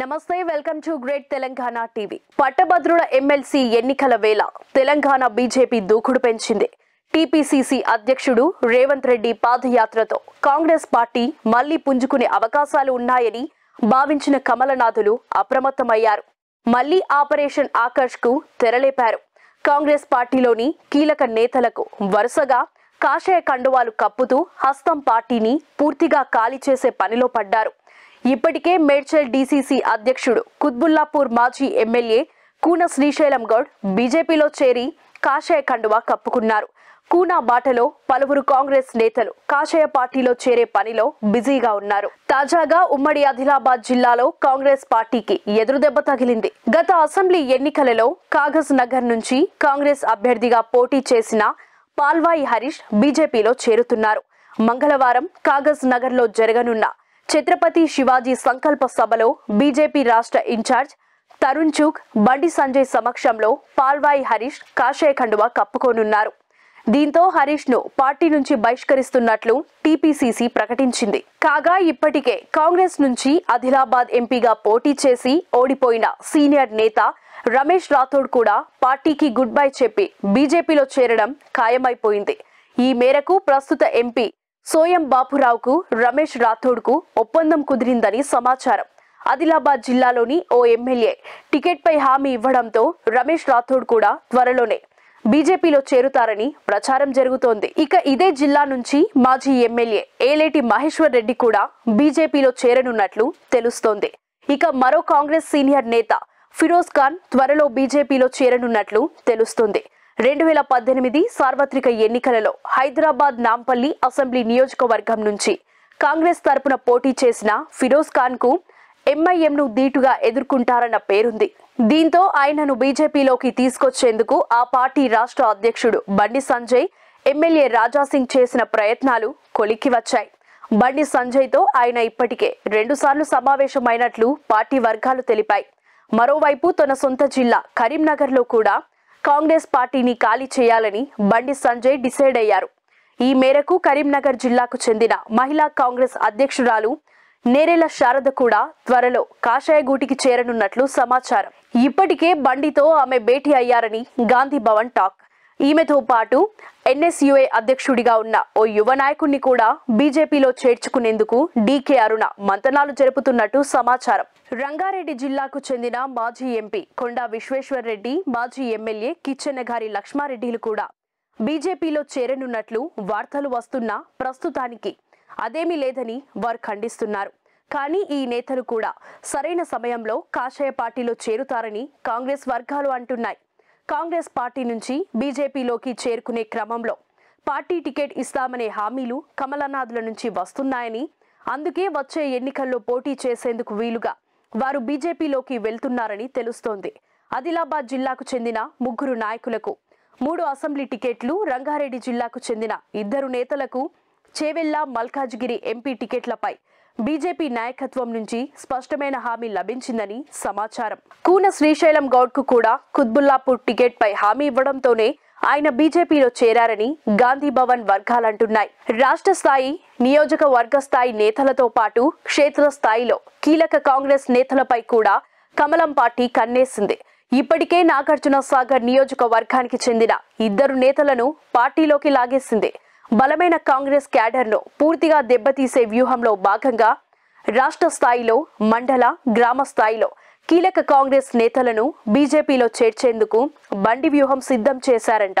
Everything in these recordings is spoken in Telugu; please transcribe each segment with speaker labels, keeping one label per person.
Speaker 1: నమస్తే welcome to great Telangana TV పట్టభద్రుల ఎమ్మెల్సీ ఎన్నికల వేళ తెలంగాణ బీజేపీ దూకుడు పెంచింది టీపీసీసీ అధ్యక్షుడు రేవంత్ రెడ్డి పాదయాత్రతో కాంగ్రెస్ పార్టీ మళ్లీ పుంజుకునే అవకాశాలు ఉన్నాయని భావించిన కమలనాథులు అప్రమత్తమయ్యారు మళ్లీ ఆపరేషన్ ఆకర్ష్ కు తెరలేపారు కాంగ్రెస్ పార్టీలోని కీలక నేతలకు వరుసగా కాషాయ కండువాలు కప్పుతూ హస్తం పార్టీని పూర్తిగా ఖాళీ చేసే పనిలో పడ్డారు ఇప్పటికే మేడ్చల్ డీసీసీ అధ్యక్షుడు కుత్బుల్లాపూర్ మాజీ ఎమ్మెల్యే కూన శ్రీశైలం గౌడ్ బీజేపీలో చేరి కాషాయ కండువా కప్పుకున్నారు కూనా బాటలో పలువురు కాంగ్రెస్ నేతలు కాషాయ పార్టీలో చేరే పనిలో బిజీగా ఉన్నారు తాజాగా ఉమ్మడి ఆదిలాబాద్ జిల్లాలో కాంగ్రెస్ పార్టీకి ఎదురుదెబ్బ తగిలింది గత అసెంబ్లీ ఎన్నికలలో కాగజ్ నగర్ నుంచి కాంగ్రెస్ అభ్యర్థిగా పోటీ చేసిన పాల్వాయి హరీష్ బీజేపీలో చేరుతున్నారు మంగళవారం కాగజ్ నగర్లో జరగనున్న ఛత్రపతి శివాజీ సంకల్ప సభలో బీజేపీ రాష్ట్ర ఇన్ఛార్జ్ తరుణ్ చూక్ బండి సంజయ్ సమక్షంలో పాల్వాయి హరీష్ కాషాయ ఖండువ కప్పుకోనున్నారు దీంతో హరీష్ ను పార్టీ నుంచి బహిష్కరిస్తున్నట్లు టీపీసీసీ ప్రకటించింది కాగా ఇప్పటికే కాంగ్రెస్ నుంచి ఆదిలాబాద్ ఎంపీగా పోటీ చేసి ఓడిపోయిన సీనియర్ నేత రమేష్ రాథోడ్ కూడా పార్టీకి గుడ్ బై చెప్పి బీజేపీలో చేరడం ఖాయమైపోయింది ఈ మేరకు ప్రస్తుత ఎంపీ సోయం బాపురావుకు రమేష్ రాథోడ్కు ఒప్పందం కుదిరిందని సమాచారం ఆదిలాబాద్ జిల్లాలోని ఓ ఎమ్మెల్యే టికెట్పై హామీ ఇవ్వడంతో రమేష్ రాథోడ్ కూడా త్వరలోనే బీజేపీలో చేరుతారని ప్రచారం జరుగుతోంది ఇక ఇదే జిల్లా నుంచి మాజీ ఎమ్మెల్యే ఏలేటి మహేశ్వర్ రెడ్డి కూడా బీజేపీలో చేరనున్నట్లు తెలుస్తోంది ఇక మరో కాంగ్రెస్ సీనియర్ నేత ఫిరోజ్ ఖాన్ త్వరలో బీజేపీలో చేరనున్నట్లు తెలుస్తుంది రెండు వేల పద్దెనిమిది సార్వత్రిక ఎన్నికలలో హైదరాబాద్ నాంపల్లి అసెంబ్లీ నియోజకవర్గం నుంచి కాంగ్రెస్ తరపున పోటీ చేసిన ఫిరోజ్ ఖాన్ కు ఎంఐఎంను దీటుగా ఎదుర్కొంటారన్న పేరుంది దీంతో ఆయనను బీజేపీలోకి తీసుకొచ్చేందుకు ఆ పార్టీ రాష్ట్ర అధ్యక్షుడు బండి సంజయ్ ఎమ్మెల్యే రాజాసింగ్ చేసిన ప్రయత్నాలు కొలిక్కి వచ్చాయి బండి సంజయ్తో ఆయన ఇప్పటికే రెండుసార్లు సమావేశమైనట్లు పార్టీ వర్గాలు తెలిపాయి మరోవైపు తన సొంత జిల్లా కరీంనగర్లో కూడా కాంగ్రెస్ పార్టీని ఖాళీ చేయాలని బండి సంజయ్ డిసైడ్ అయ్యారు ఈ మేరకు కరీంనగర్ జిల్లాకు చెందిన మహిళా కాంగ్రెస్ అధ్యక్షురాలు నేరేల శారద కూడా త్వరలో కాషాయగూటికి చేరనున్నట్లు సమాచారం ఇప్పటికే బండితో ఆమె భేటీ అయ్యారని గాంధీ భవన్ టాక్ ఈమెతో పాటు ఎన్ఎస్యుఏ అధ్యక్షుడిగా ఉన్న ఓ యువ నాయకుడిని కూడా బీజేపీలో చేర్చుకునేందుకు డీకే అరుణ మంతనాలు జరుపుతున్నట్టు సమాచారం రంగారెడ్డి జిల్లాకు చెందిన మాజీ ఎంపీ కొండా విశ్వేశ్వర్ రెడ్డి మాజీ ఎమ్మెల్యే కిచ్చెన్నగారి లక్ష్మారెడ్డిలు కూడా బీజేపీలో చేరనున్నట్లు వార్తలు వస్తున్నా ప్రస్తుతానికి అదేమీ లేదని వారు ఖండిస్తున్నారు కానీ ఈ నేతలు కూడా సరైన సమయంలో కాషాయ పార్టీలో చేరుతారని కాంగ్రెస్ వర్గాలు అంటున్నాయి కాంగ్రెస్ పార్టీ నుంచి బీజేపీలోకి చేరుకునే క్రమంలో పార్టీ టికెట్ ఇస్తామనే హామీలు కమలనాథుల నుంచి వస్తున్నాయని అందుకే వచ్చే ఎన్నికల్లో పోటీ చేసేందుకు వీలుగా వారు బీజేపీలోకి వెళ్తున్నారని తెలుస్తోంది ఆదిలాబాద్ జిల్లాకు చెందిన ముగ్గురు నాయకులకు మూడు అసెంబ్లీ టికెట్లు రంగారెడ్డి జిల్లాకు చెందిన ఇద్దరు నేతలకు చేవెల్లా మల్కాజ్గిరి ఎంపీ టికెట్లపై బీజేపీ నాయకత్వం నుంచి స్పష్టమైన హామీ లభించిందని సమాచారం కూన శ్రీశైలం గౌడ్ కు కూడా కుత్బుల్లాపూర్ టికెట్ పై హామీ ఇవ్వడంతోనే ఆయన బీజేపీలో చేరారని గాంధీ భవన్ వర్గాలంటున్నాయి రాష్ట్ర స్థాయి నియోజకవర్గ స్థాయి నేతలతో పాటు క్షేత్ర స్థాయిలో కీలక కాంగ్రెస్ నేతలపై కూడా కమలం పార్టీ కన్నేసింది ఇప్పటికే నాగార్జున సాగర్ నియోజకవర్గానికి చెందిన ఇద్దరు నేతలను పార్టీలోకి లాగేసింది బలమైన కాంగ్రెస్ క్యాడర్ను పూర్తిగా దెబ్బతీసే వ్యూహంలో భాగంగా రాష్ట్ర స్థాయిలో మండల గ్రామ స్థాయిలో కీలక కాంగ్రెస్ నేతలను బీజేపీలో చేర్చేందుకు బండి వ్యూహం సిద్ధం చేశారంట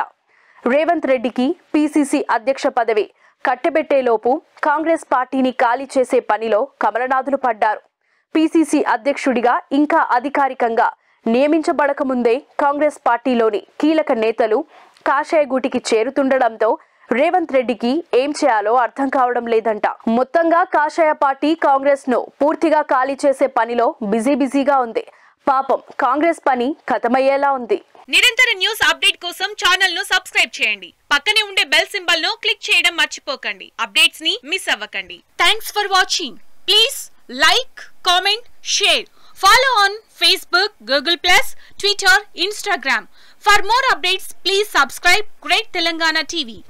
Speaker 1: రేవంత్ రెడ్డికి పీసీసీ అధ్యక్ష పదవి కట్టబెట్టేలోపు కాంగ్రెస్ పార్టీని ఖాళీ చేసే పనిలో కమలనాథులు పడ్డారు పీసీసీ అధ్యక్షుడిగా ఇంకా అధికారికంగా నియమించబడకముందే కాంగ్రెస్ పార్టీలోని కీలక నేతలు కాషాయగూటికి చేరుతుండడంతో రేవంత్ రెడ్డికి ఏం చేయాలో అర్థం కావడం లేదంట మొత్తంగా కాషాయ పార్టీ కాంగ్రెస్ ను పూర్తిగా ఖాళీ చేసే పనిలో బిజీ బిజీగా ఉంది పాపం కాంగ్రెస్ పని ఖతమయ్యేలా ఉంది నిరంతర న్యూస్ అప్డేట్ కోసం ఛానల్ ను సబ్స్క్రైబ్ చేయండి పక్కనే ఉండే బెల్ సింబల్ ను క్లిక్ చేయడం మర్చిపోకండి అప్డేట్స్ ని మిస్ అవ్వకండి thanks for watching please like comment share follow on Facebook Google plus Twitter Instagram for more updates please subscribe great Telangana TV